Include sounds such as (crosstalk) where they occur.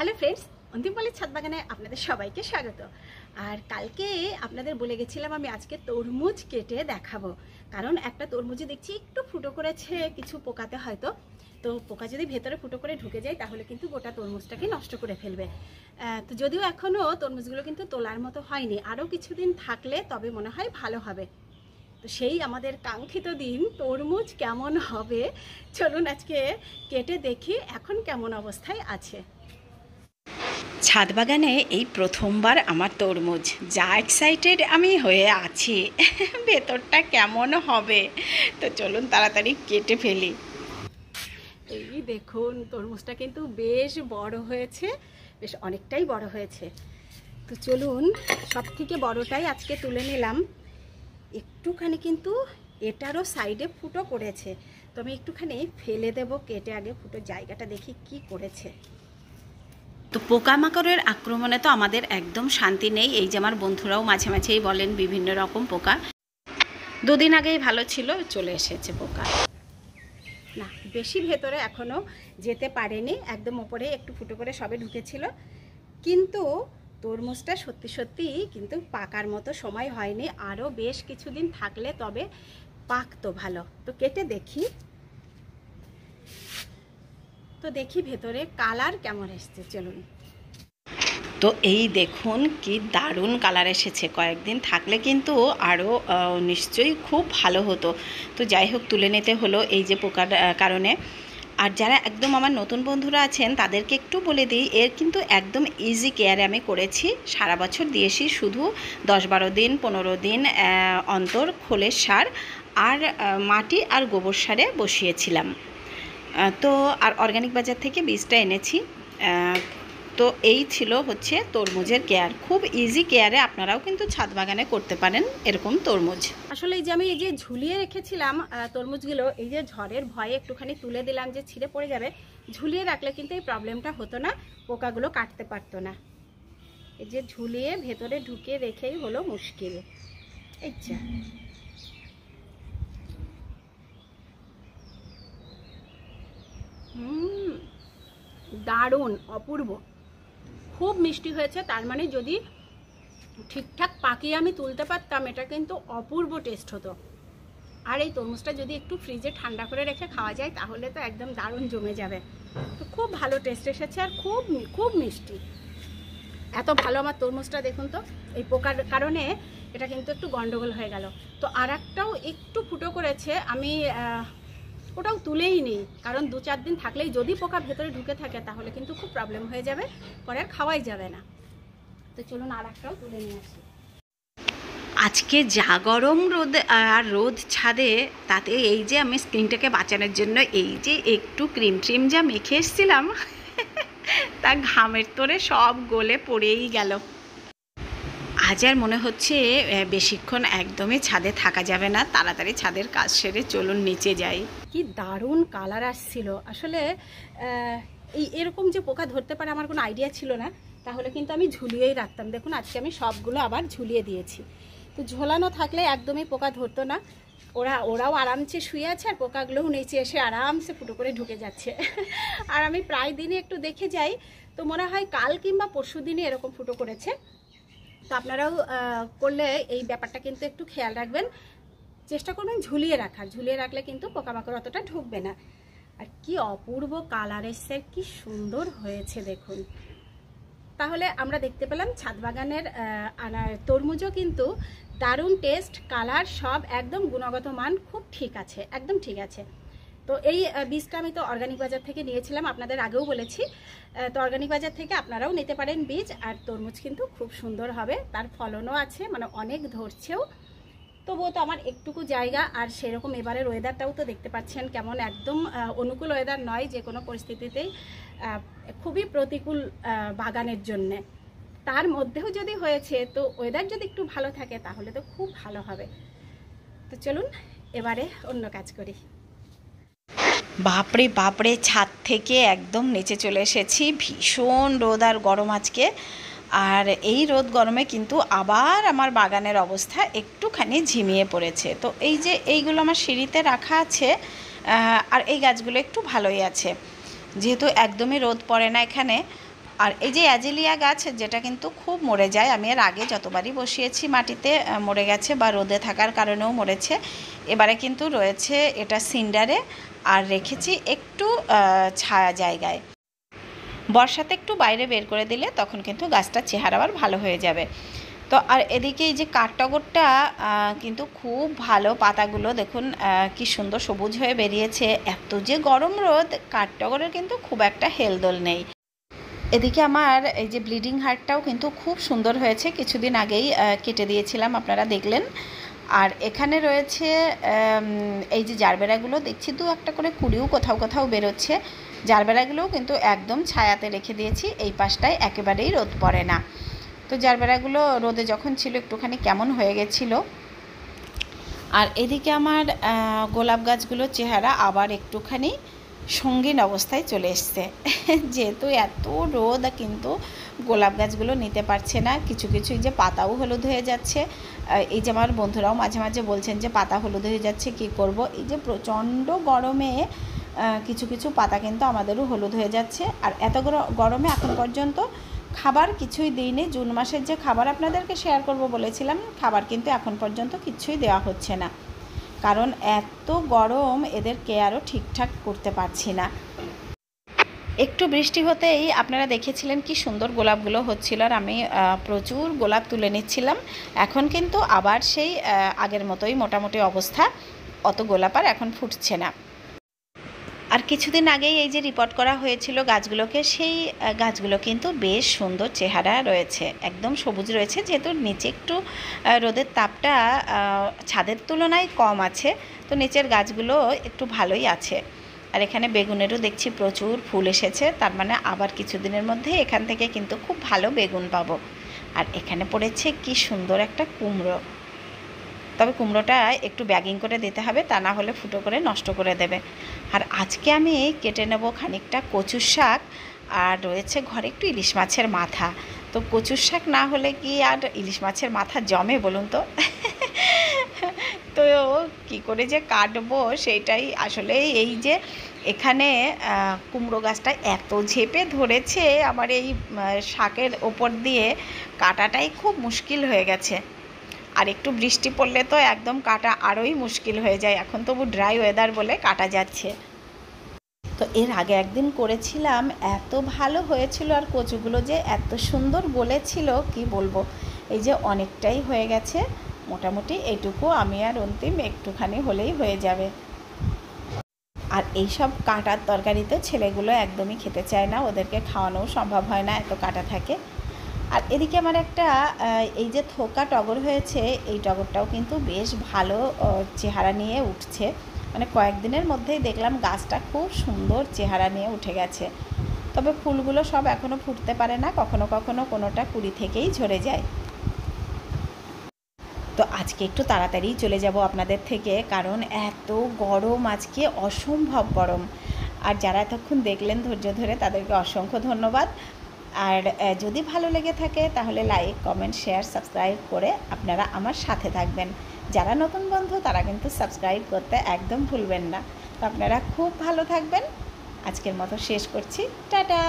hello friends অন্তিমপল্লীর ছাদ বাগানে আপনাদের সবাইকে স্বাগত আর কালকে আপনাদের বলে গেছিলাম আমি আজকে তরমুজ কেটে দেখাবো কারণ একটা তরমুজে দেখছি একটু ফুটো করেছে কিছু পোকাতে হয়তো তো পোকা যদি ভেতরে ফুটো করে ঢুকে যায় তাহলে কিন্তু গোটা তরমুজটাকে নষ্ট করে ফেলবে তো যদিও এখনও তরমুজগুলো কিন্তু তোলার মতো হয়নি আরও কিছুদিন থাকলে তবে মনে হয় ভালো হবে তো সেই আমাদের কাঙ্ক্ষিত দিন তরমুজ কেমন হবে চলুন আজকে কেটে দেখি এখন কেমন অবস্থায় আছে ছাদ বাগানে এই প্রথমবার আমার তরমুজ যা এক্সাইটেড আমি হয়ে আছি (laughs) ভেতরটা কেমন হবে তো চলুন তাড়াতাড়ি কেটে ফেলি এই দেখুন তরমুজটা কিন্তু বেশ বড় হয়েছে বেশ অনেকটাই বড় হয়েছে তো চলুন সব থেকে বড়টাই আজকে তুলে নিলাম একটুখানি কিন্তু এটারও সাইডে ফুটো করেছে তো আমি একটুখানি ফেলে দেব কেটে আগে ফুটো জায়গাটা দেখি কি করেছে তো পোকামাকড়ের আক্রমণে তো আমাদের একদম শান্তি নেই এই যে আমার বন্ধুরাও মাঝে মাঝেই বলেন বিভিন্ন রকম পোকা দুদিন আগেই ভালো ছিল চলে এসেছে পোকা না বেশি ভেতরে এখনও যেতে পারেনি একদম ওপরে একটু ফুটো করে সবে ঢুকেছিল কিন্তু তরমুজটা সত্যি সত্যি কিন্তু পাকার মতো সময় হয়নি আরও বেশ কিছুদিন থাকলে তবে পাকতো ভালো তো কেটে দেখি তো দেখি ভেতরে কালার কেমন এসছে চলুন তো এই দেখুন কি দারুণ কালার এসেছে কয়েকদিন থাকলে কিন্তু আরও নিশ্চয়ই খুব ভালো হতো তো যাই হোক তুলে নিতে হলো এই যে পোকার কারণে আর যারা একদম আমার নতুন বন্ধুরা আছেন তাদেরকে একটু বলে দিই এর কিন্তু একদম ইজি কেয়ারে আমি করেছি সারা বছর দিয়েছি শুধু দশ বারো দিন পনেরো দিন অন্তর খোলের সার আর মাটি আর গোবর সারে বসিয়েছিলাম তো আর অর্গ্যানিক বাজার থেকে বীজটা এনেছি তো এই ছিল হচ্ছে তরমুজের কেয়ার খুব ইজি কেয়ারে আপনারাও কিন্তু ছাদ বাগানে করতে পারেন এরকম তরমুজ আসলে এই যে আমি এই যে ঝুলিয়ে রেখেছিলাম তরমুজগুলো এই যে ঝড়ের ভয়ে একটুখানি তুলে দিলাম যে ছিঁড়ে পড়ে যাবে ঝুলিয়ে রাখলে কিন্তু এই প্রবলেমটা হতো না পোকাগুলো কাটতে পারতো না এই যে ঝুলিয়ে ভেতরে ঢুকে রেখেই হলো মুশকিল এই দারুণ অপূর্ব খুব মিষ্টি হয়েছে তার মানে যদি ঠিকঠাক পাকিয়ে আমি তুলতে পারতাম এটা কিন্তু অপূর্ব টেস্ট হতো আর এই তরমুজটা যদি একটু ফ্রিজে ঠান্ডা করে রেখে খাওয়া যায় তাহলে তো একদম দারুণ জমে যাবে তো খুব ভালো টেস্ট এসেছে আর খুব খুব মিষ্টি এত ভালো আমার তরমুজটা দেখুন তো এই পোকার কারণে এটা কিন্তু একটু গন্ডগোল হয়ে গেল তো আর একটাও একটু ফুটো করেছে আমি ওটাও তুলেই নেই কারণ দু চার দিন থাকলেই যদি পোকা ভেতরে ঢুকে থাকে তাহলে কিন্তু খুব প্রবলেম হয়ে যাবে পরে আর খাওয়াই যাবে না তো চলুন আর একটাও তুলে নিয়ে আসি আজকে যা গরম রোদ আর রোদ ছাদে তাতে এই যে আমি স্কিনটাকে বাঁচানোর জন্য এই যে একটু ক্রিম ট্রিম যা মেখে এসেছিলাম (laughs) তা ঘামের তোরে সব গলে পড়েই গেল আজ আর মনে হচ্ছে বেশিক্ষণ একদমই ছাদে থাকা যাবে না তাড়াতাড়ি ছাদের কাজ সেরে চলুন নিচে যাই কি দারুণ কালার আসছিল আসলে এই এরকম যে পোকা ধরতে পারে আমার কোনো আইডিয়া ছিল না তাহলে কিন্তু আমি ঝুলিয়েই রাখতাম দেখুন আজকে আমি সবগুলো আবার ঝুলিয়ে দিয়েছি তো ঝোলানো থাকলে একদমই পোকা ধরতো না ওরা ওরাও আরামসে শুয়ে আছে আর পোকাগুলোও নিচে এসে আরামসে ফুটো করে ঢুকে যাচ্ছে আর আমি প্রায় দিনই একটু দেখে যাই তো মনে হয় কাল কিংবা পরশু দিনই এরকম ফুটো করেছে তো আপনারাও করলে এই ব্যাপারটা কিন্তু একটু খেয়াল রাখবেন চেষ্টা করবেন ঝুলিয়ে রাখার ঝুলিয়ে রাখলে কিন্তু পোকামাকড় অতটা ঢুকবে না আর কি অপূর্ব কালার এসছে কি সুন্দর হয়েছে দেখুন তাহলে আমরা দেখতে পেলাম ছাদ বাগানের আনার তরমুজও কিন্তু দারুণ টেস্ট কালার সব একদম গুণগত মান খুব ঠিক আছে একদম ঠিক আছে তো এই বীজটা আমি তো অর্গানিক বাজার থেকে নিয়েছিলাম আপনাদের আগেও বলেছি তো অর্গানিক বাজার থেকে আপনারাও নিতে পারেন বীজ আর তরমুজ কিন্তু খুব সুন্দর হবে তার ফলনও আছে মানে অনেক ধরছেও তবুও তো আমার একটুকু জায়গা আর সেরকম এবারের ওয়েদারটাও তো দেখতে পাচ্ছেন কেমন একদম অনুকূল ওয়েদার নয় যে কোনো পরিস্থিতিতেই খুবই প্রতিকূল বাগানের জন্যে তার মধ্যেও যদি হয়েছে তো ওয়েদার যদি একটু ভালো থাকে তাহলে তো খুব ভালো হবে তো চলুন এবারে অন্য কাজ করি বাপরে বাপরে ছাদ থেকে একদম নেচে চলে এসেছি ভীষণ রোদ আর গরম আজকে আর এই রোদ গরমে কিন্তু আবার আমার বাগানের অবস্থা একটুখানি ঝিমিয়ে পড়েছে তো এই যে এইগুলো আমার সিঁড়িতে রাখা আছে আর এই গাছগুলো একটু ভালোই আছে যেহেতু একদমই রোদ পড়ে না এখানে আর এই যে অ্যাজেলিয়া গাছ যেটা কিন্তু খুব মরে যায় আমি এর আগে যতবারই বসিয়েছি মাটিতে মরে গেছে বা রোদে থাকার কারণেও মরেছে এবারে কিন্তু রয়েছে এটা সিন্ডারে আর রেখেছি একটু ছায়া জায়গায় বর্ষাতে একটু বাইরে বের করে দিলে তখন কিন্তু গাছটার চেহারা আবার ভালো হয়ে যাবে তো আর এদিকে এই যে কাঠটগরটা কিন্তু খুব ভালো পাতাগুলো দেখুন কি সুন্দর সবুজ হয়ে বেরিয়েছে এত যে গরম রোদ কাঠটগরের কিন্তু খুব একটা হেলদোল নেই এদিকে আমার এই যে ব্লিডিং হার্টটাও কিন্তু খুব সুন্দর হয়েছে কিছুদিন আগেই কেটে দিয়েছিলাম আপনারা দেখলেন আর এখানে রয়েছে এই যে জারবেরাগুলো দেখছি দু একটা করে কুড়িও কোথাও কোথাও বেরোচ্ছে জারবেরাগুলোও কিন্তু একদম ছায়াতে রেখে দিয়েছি এই পাশটায় একেবারেই রোদ পড়ে না তো জারবেরাগুলো রোদে যখন ছিল একটুখানি কেমন হয়ে গেছিলো আর এদিকে আমার গোলাপ গাছগুলোর চেহারা আবার একটুখানি সঙ্গীন অবস্থায় চলে এসছে যেহেতু এত রোদ কিন্তু গোলাপ গাছগুলো নিতে পারছে না কিছু কিছু যে পাতাও হলুদ হয়ে যাচ্ছে এই যে আমার বন্ধুরাও মাঝে মাঝে বলছেন যে পাতা হলুদ হয়ে যাচ্ছে কি করব এই যে প্রচণ্ড গরমে কিছু কিছু পাতা কিন্তু আমাদেরও হলুদ হয়ে যাচ্ছে আর এত গরমে এখন পর্যন্ত খাবার কিছুই দিইনি জুন মাসের যে খাবার আপনাদেরকে শেয়ার করব বলেছিলাম খাবার কিন্তু এখন পর্যন্ত কিছুই দেওয়া হচ্ছে না কারণ এত গরম এদেরকে আরও ঠিকঠাক করতে পারছি না একটু বৃষ্টি হতেই আপনারা দেখেছিলেন কি সুন্দর গোলাপগুলো হচ্ছিল আর আমি প্রচুর গোলাপ তুলে নিচ্ছিলাম এখন কিন্তু আবার সেই আগের মতোই মোটামুটি অবস্থা অত গোলাপ আর এখন ফুটছে না আর কিছুদিন আগেই এই যে রিপোর্ট করা হয়েছিল গাছগুলোকে সেই গাছগুলো কিন্তু বেশ সুন্দর চেহারা রয়েছে একদম সবুজ রয়েছে যেহেতু নিচে একটু রোদের তাপটা ছাদের তুলনায় কম আছে তো নিচের গাছগুলো একটু ভালোই আছে আর এখানে বেগুনেরও দেখছি প্রচুর ফুল এসেছে তার মানে আবার কিছুদিনের মধ্যে এখান থেকে কিন্তু খুব ভালো বেগুন পাবো আর এখানে পড়েছে কি সুন্দর একটা কুমড়ো তবে কুমড়োটা একটু ব্যাগিং করে দিতে হবে তা না হলে ফুটো করে নষ্ট করে দেবে আর আজকে আমি কেটে নেব খানিকটা কচুর শাক আর রয়েছে ঘরে একটু ইলিশ মাছের মাথা তো কচুর শাক না হলে কি আর ইলিশ মাছের মাথা জমে বলুন তো তো কি করে যে কাটবো সেইটাই আসলে এই যে এখানে কুমড়ো গাছটা এত ঝেপে ধরেছে আমার এই শাকের ওপর দিয়ে কাটাটাই খুব মুশকিল হয়ে গেছে আর একটু বৃষ্টি পড়লে তো একদম কাটা আরোই মুশকিল হয়ে যায় এখন তবু ড্রাই ওয়েদার বলে কাটা যাচ্ছে তো এর আগে একদিন করেছিলাম এত ভালো হয়েছিল আর কচুগুলো যে এত সুন্দর বলেছিল কি বলবো এই যে অনেকটাই হয়ে গেছে মোটামুটি এইটুকু আমি আর অন্তিম একটুখানি হলেই হয়ে যাবে আর এইসব কাঁটার তরকারিতে ছেলেগুলো একদমই খেতে চায় না ওদেরকে খাওয়ানোও সম্ভব হয় না এত কাটা থাকে আর এদিকে আমার একটা এই যে থোকা টগর হয়েছে এই টগরটাও কিন্তু বেশ ভালো চেহারা নিয়ে উঠছে মানে কয়েকদিনের মধ্যেই দেখলাম গাছটা খুব সুন্দর চেহারা নিয়ে উঠে গেছে তবে ফুলগুলো সব এখনও ফুটতে পারে না কখনো কখনো কোনোটা কুড়ি থেকেই ঝরে যায় তো আজকে একটু তাড়াতাড়ি চলে যাব আপনাদের থেকে কারণ এত গরম আজকে অসম্ভব গরম আর যারা এতক্ষণ দেখলেন ধৈর্য ধরে তাদেরকে অসংখ্য ধন্যবাদ আর যদি ভালো লেগে থাকে তাহলে লাইক কমেন্ট শেয়ার সাবস্ক্রাইব করে আপনারা আমার সাথে থাকবেন যারা নতুন বন্ধু তারা কিন্তু সাবস্ক্রাইব করতে একদম ভুলবেন না তো আপনারা খুব ভালো থাকবেন আজকের মতো শেষ করছি টাটা